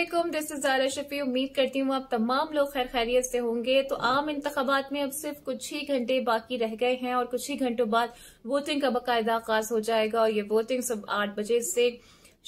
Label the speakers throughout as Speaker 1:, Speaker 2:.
Speaker 1: Aslam this is Zara Shafi उम्मीद करती हूँ आप तमाम लोग खैर खैरियत से होंगे तो आम इंतबात में अब सिर्फ कुछ ही घंटे बाकी रह गए हैं और कुछ ही घंटों बाद वोटिंग का बाकायदा आगाज हो जाएगा और ये वोटिंग सब आठ बजे से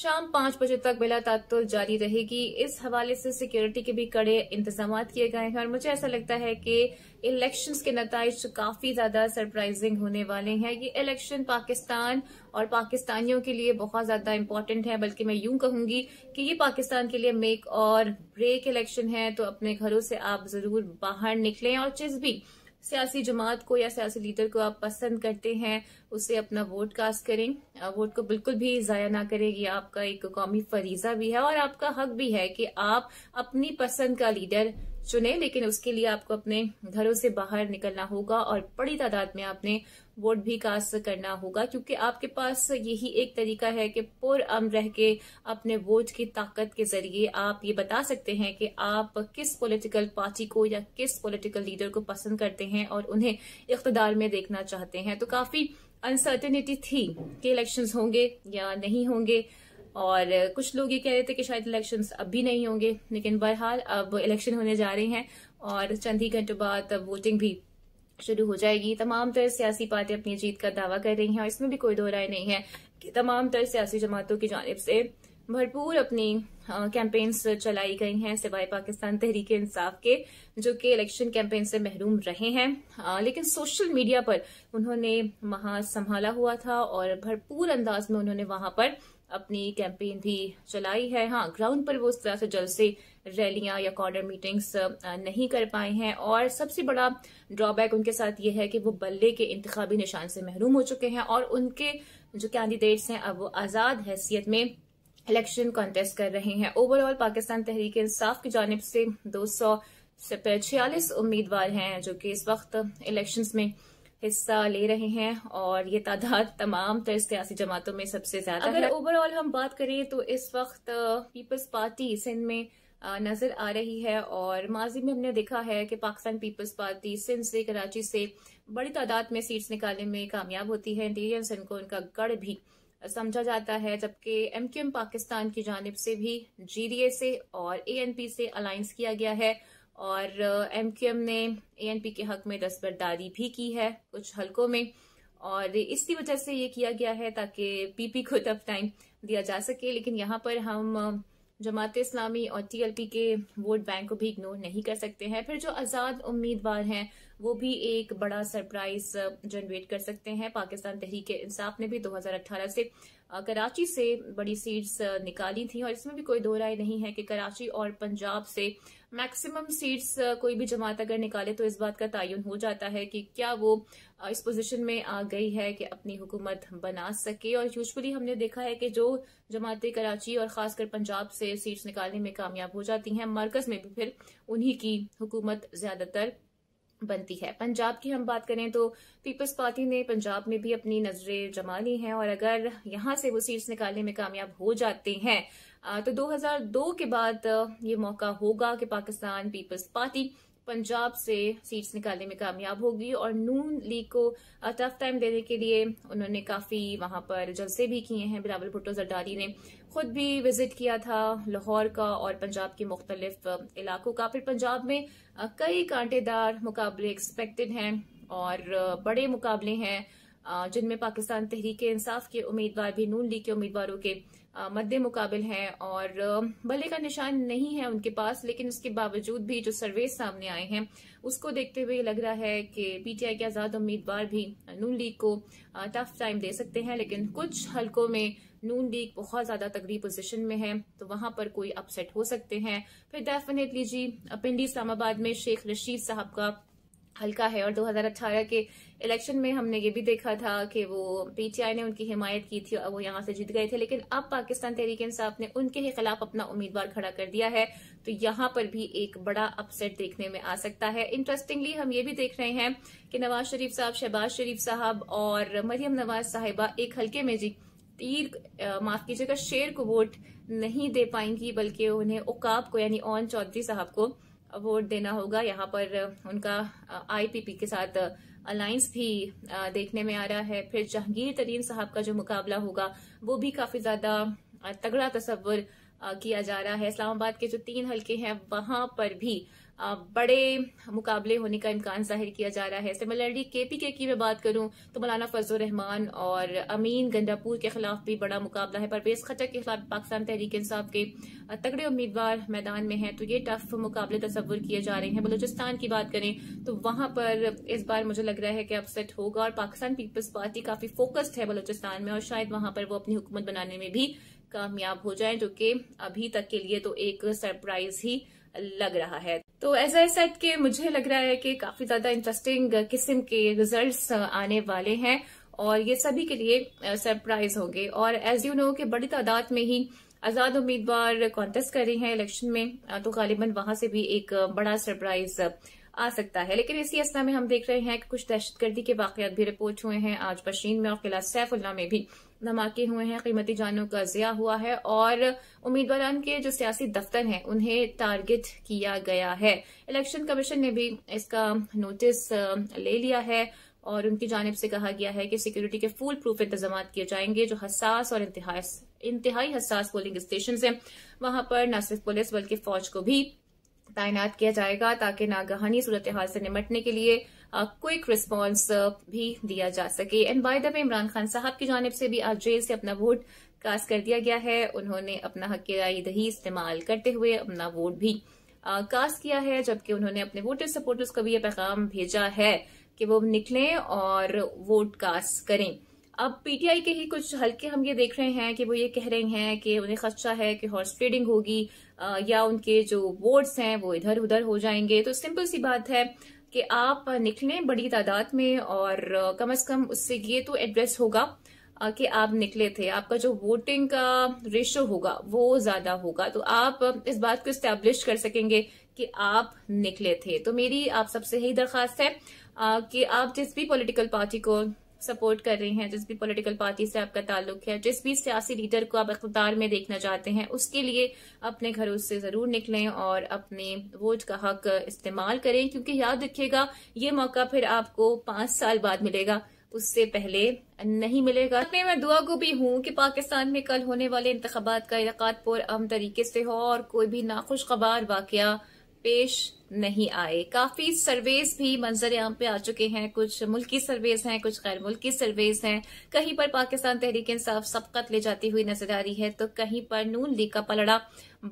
Speaker 1: शाम पांच बजे तक बिला तात्तुल जारी रहेगी इस हवाले से सिक्योरिटी के भी कड़े इंतजाम किए गए हैं और मुझे ऐसा लगता है कि इलेक्शंस के नतज काफी ज्यादा सरप्राइजिंग होने वाले हैं ये इलेक्शन पाकिस्तान और पाकिस्तानियों के लिए बहुत ज्यादा इंपॉर्टेंट है बल्कि मैं यूं कहूंगी कि ये पाकिस्तान के लिए मेक और ब्रेक इलेक्शन है तो अपने घरों से आप जरूर बाहर निकलें और जिस भी सियासी जमात को या सियासी लीडर को आप पसंद करते हैं उसे अपना वोट कास्ट करें वोट को बिल्कुल भी ज़ाया ना करें ये आपका एक कौमी फरीजा भी है और आपका हक भी है कि आप अपनी पसंद का लीडर चुने लेकिन उसके लिए आपको अपने घरों से बाहर निकलना होगा और बड़ी तादाद में आपने वोट भी कास्ट करना होगा क्योंकि आपके पास यही एक तरीका है कि अम रह के अपने वोट की ताकत के जरिए आप ये बता सकते हैं कि आप किस पॉलिटिकल पार्टी को या किस पॉलिटिकल लीडर को पसंद करते हैं और उन्हें इकतदार में देखना चाहते हैं तो काफी अनसर्टेनिटी थी कि इलेक्शंस होंगे या नहीं होंगे और कुछ लोग ये कह रहे थे कि शायद इलेक्शंस अब भी नहीं होंगे लेकिन बहरहाल अब इलेक्शन होने जा रहे हैं और चंद ही घंटों बाद वोटिंग भी शुरू हो जाएगी तमाम तर सियासी पार्टियां अपनी जीत का दावा कर रही हैं और इसमें भी कोई दो राय नहीं है कि तमाम तर सियासी जमातों की जानब से भरपूर अपनी कैंपेन्स चलाई गई हैं सिवाय पाकिस्तान तहरीक इंसाफ के जो कि इलेक्शन कैंपेन से महरूम रहे हैं आ, लेकिन सोशल मीडिया पर उन्होंने वहां संभाला हुआ था और भरपूर अंदाज में उन्होंने वहां पर अपनी कैंपेन भी चलाई है हाँ ग्राउंड पर वो उस तरह से से रैलियां या कॉर्नर मीटिंग्स नहीं कर पाए हैं और सबसे बड़ा ड्रॉबैक उनके साथ ये है कि वो बल्ले के इंतबी निशान से महरूम हो चुके हैं और उनके जो कैंडिडेट्स हैं अब वो आज़ाद हैसियत में इलेक्शन कॉन्टेस्ट कर रहे हैं ओवरऑल पाकिस्तान तहरीक इंसाफ की जानब से दो सौ छियालीस उम्मीदवार हैं जो कि इस वक्त इलेक्शन में हिस्सा ले रहे हैं और ये तादाद तमाम तर सियासी जमातों में सबसे ज्यादा अगर ओवरऑल हम बात करें तो इस वक्त पीपल्स पार्टी सिंध में नजर आ रही है और माजी में हमने देखा है कि पाकिस्तान पीपल्स पार्टी सिंध से कराची से बड़ी तादाद में सीट्स निकालने में कामयाब होती है इंटीरियर सिंध को उनका गढ़ भी समझा जाता है जबकि एमक्यूएम पाकिस्तान की जानब से भी जीडीए से और एएनपी से अलायंस किया गया है और एम क्यू एम ने ए एन पी के हक में दस्तबरदारी भी की है कुछ हल्कों में और इसकी वजह से ये किया गया है ताकि पीपी को तब टाइम दिया जा सके लेकिन यहाँ पर हम जमात इस्लामी और टीएलपी के वोट बैंक को भी इग्नोर नहीं कर सकते हैं फिर जो आज़ाद उम्मीदवार हैं वो भी एक बड़ा सरप्राइज जनरेट कर सकते हैं पाकिस्तान तहरीक इंसाफ ने भी 2018 से कराची से बड़ी सीट्स निकाली थी और इसमें भी कोई दो राय नहीं है कि कराची और पंजाब से मैक्सिमम सीट्स कोई भी जमात अगर निकाले तो इस बात का तयन हो जाता है कि क्या वो इस पोजीशन में आ गई है कि अपनी हुकूमत बना सके और यूजली हमने देखा है कि जो जमातें कराची और खासकर पंजाब से सीट्स निकालने में कामयाब हो जाती हैं मरकज में भी फिर उन्हीं की हुकूमत ज्यादातर बनती है पंजाब की हम बात करें तो पीपल्स पार्टी ने पंजाब में भी अपनी नजरें जमा ली हैं और अगर यहां से वो सीट्स निकालने में कामयाब हो जाते हैं तो 2002 के बाद ये मौका होगा कि पाकिस्तान पीपल्स पार्टी पंजाब से सीट्स निकालने में कामयाब होगी और नून लीग को टफ टाइम देने के लिए उन्होंने काफी वहां पर जलसे भी किए हैं बिलावल भुट्टो जरदारी ने खुद भी विजिट किया था लाहौर का और पंजाब के मुख्तलिफ इलाकों का फिर पंजाब में कई कांटेदार मुकाबले एक्सपेक्टेड हैं और बड़े मुकाबले हैं जिनमें पाकिस्तान तहरीक इंसाफ के उम्मीदवार भी नून लीग के उम्मीदवारों के मद्दे मुकाबल हैं और भले का निशान नहीं है उनके पास लेकिन उसके बावजूद भी जो सर्वे सामने आए हैं उसको देखते हुए लग रहा है कि पीटीआई के आज़ाद उम्मीदवार भी नून लीग को टफ टाइम दे सकते हैं लेकिन कुछ हलकों में नून लीग बहुत ज्यादा तगड़ी पोजीशन में है तो वहां पर कोई अपसेट हो सकते हैं फिर डेफिनेटली जी पिंडी इस्लामाबाद में शेख रशीद साहब का हल्का है और 2018 के इलेक्शन में हमने ये भी देखा था कि वो पीटीआई ने उनकी हिमायत की थी और वो यहां से जीत गए थे लेकिन अब पाकिस्तान तहरीक इंसाफ ने उनके ही खिलाफ अपना उम्मीदवार खड़ा कर दिया है तो यहां पर भी एक बड़ा अपसेट देखने में आ सकता है इंटरेस्टिंगली हम ये भी देख रहे हैं कि नवाज शरीफ साहब शहबाज शरीफ साहब और मरियम नवाज साहिबा एक हल्के में जी तीर माफ कीजिएगा शेर को वोट नहीं दे पाएंगी बल्कि उन्हें उकाब को यानी ओन चौधरी साहब को वोट देना होगा यहाँ पर उनका आईपीपी के साथ अलायंस भी देखने में आ रहा है फिर जहांगीर तरीन साहब का जो मुकाबला होगा वो भी काफी ज्यादा तगड़ा तस्वुर किया जा रहा है इस्लामाबाद के जो तीन हल्के हैं वहां पर भी बड़े मुकाबले होने का इम्कान जाहिर किया जा रहा है सिमिलरली के पी के की मैं बात करूं तो मौलाना फजल रहमान और अमीन गंडापुर के खिलाफ भी बड़ा मुकाबला है परवेज खटक के खिलाफ पाकिस्तान तहरीक इंसाफ के तगड़े उम्मीदवार मैदान में हैं तो ये टफ मुकाबले तस्वर किए जा रहे हैं बलोचिस्तान की बात करें तो वहां पर इस बार मुझे लग रहा है कि अपसेट होगा और पाकिस्तान पीपल्स पार्टी काफी फोकस्ड है बलूचिस्तान में और शायद वहां पर वो अपनी हुकूमत बनाने में भी कामयाब हो जाए जो कि अभी तक के लिए तो एक सरप्राइज ही लग रहा है तो एज आई सेट के मुझे लग रहा है कि काफी ज्यादा इंटरेस्टिंग किस्म के रिजल्ट्स आने वाले हैं और ये सभी के लिए सरप्राइज uh, होंगे और एज यू नो कि बड़ी तादाद में ही आजाद उम्मीदवार कॉन्टेस्ट कर रहे हैं इलेक्शन में uh, तो गालिबन वहां से भी एक uh, बड़ा सरप्राइज आ सकता है लेकिन इसी असना में हम देख रहे हैं कि कुछ दहशतगर्दी के वाकत भी रिपोर्ट हुए हैं आज पशीन में और किला सैफुल्ला में भी धमाके हुए हैं कीमती जानों का जिया हुआ है और उम्मीदवार के जो सियासी दफ्तर हैं उन्हें टारगेट किया गया है इलेक्शन कमीशन ने भी इसका नोटिस ले लिया है और उनकी जानब से कहा गया है कि सिक्योरिटी के फुल प्रूफ इंतजाम किए जाएंगे जो हसास और इंतहाई हसास पोलिंग स्टेशन हैं वहां पर न सिर्फ पुलिस बल्कि फौज को भी तैनात किया जाएगा ताकि नागहानी सूरत हाल से निपटने के लिए क्विक रिस्पांस भी दिया जा सके and by the way Imran Khan साहब की जानब से भी आज जेल से अपना वोट कास्ट कर दिया गया है उन्होंने अपना हक राय दही इस्तेमाल करते हुए अपना वोट भी कास्ट किया है जबकि उन्होंने अपने वोटर सपोर्टर्स को भी यह पैगाम भेजा है कि वो निकलें और वोट कास्ट करें अब पीटीआई के ही कुछ हल्के हम ये देख रहे हैं कि वो ये कह रहे हैं कि उन्हें खदशा है कि हॉर्स ट्रेडिंग होगी या उनके जो वोट्स हैं वो इधर उधर हो जाएंगे तो सिंपल सी बात है कि आप निकलें बड़ी तादाद में और कम अज कम उससे ये तो एड्रेस होगा कि आप निकले थे आपका जो वोटिंग का रेशो होगा वो ज्यादा होगा तो आप इस बात को स्टैब्लिश कर सकेंगे कि आप निकले थे तो मेरी आप सबसे यही दरखास्त है कि आप जिस भी पॉलिटिकल पार्टी को सपोर्ट कर रहे हैं जिस भी पॉलिटिकल पार्टी से आपका ताल्लुक है जिस भी सियासी लीडर को आप अख्तार में देखना चाहते हैं उसके लिए अपने घरों से जरूर निकलें और अपने वोट का हक इस्तेमाल करें क्योंकि याद रखिएगा ये मौका फिर आपको पांच साल बाद मिलेगा उससे पहले नहीं मिलेगा अपने मैं दुआ को भी हूँ कि पाकिस्तान में कल होने वाले इंतबात का इनका पुरम तरीके से हो और कोई भी नाखुशगवार वाक़ पेश नहीं आए काफी सर्वेज भी मंजर यहां पे आ चुके हैं कुछ मुल्की सर्वेज हैं कुछ गैर मुल्की सर्वेज हैं कहीं पर पाकिस्तान तहरीक इंसाफ सबकत ले जाती हुई नजर आ रही है तो कहीं पर नून लीग का पलड़ा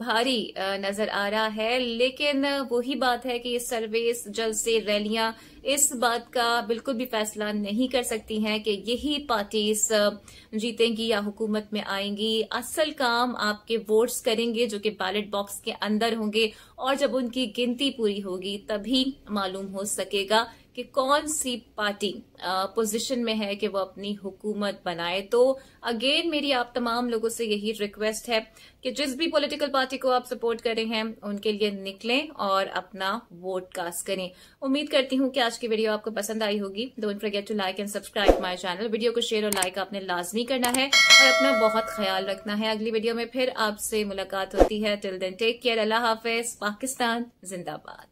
Speaker 1: भारी नजर आ रहा है लेकिन वही बात है कि ये सर्वेस से रैलियां इस बात का बिल्कुल भी फैसला नहीं कर सकती हैं कि यही पार्टीज जीतेंगी या हुकूमत में आएंगी असल काम आपके वोट्स करेंगे जो कि बैलेट बॉक्स के अंदर होंगे और जब उनकी गिनती पूरी होगी तभी मालूम हो सकेगा कि कौन सी पार्टी पोजीशन में है कि वो अपनी हुकूमत बनाए तो अगेन मेरी आप तमाम लोगों से यही रिक्वेस्ट है कि जिस भी पॉलिटिकल पार्टी को आप सपोर्ट कर रहे हैं उनके लिए निकलें और अपना वोट कास्ट करें उम्मीद करती हूं कि आज की वीडियो आपको पसंद आई होगी don't forget to like and subscribe my channel video को शेयर और लाइक आपने लाजमी करना है और अपना बहुत ख्याल रखना है अगली वीडियो में फिर आपसे मुलाकात होती है टिल देन टेक केयर अल्लाह हाफिज पाकिस्तान जिंदाबाद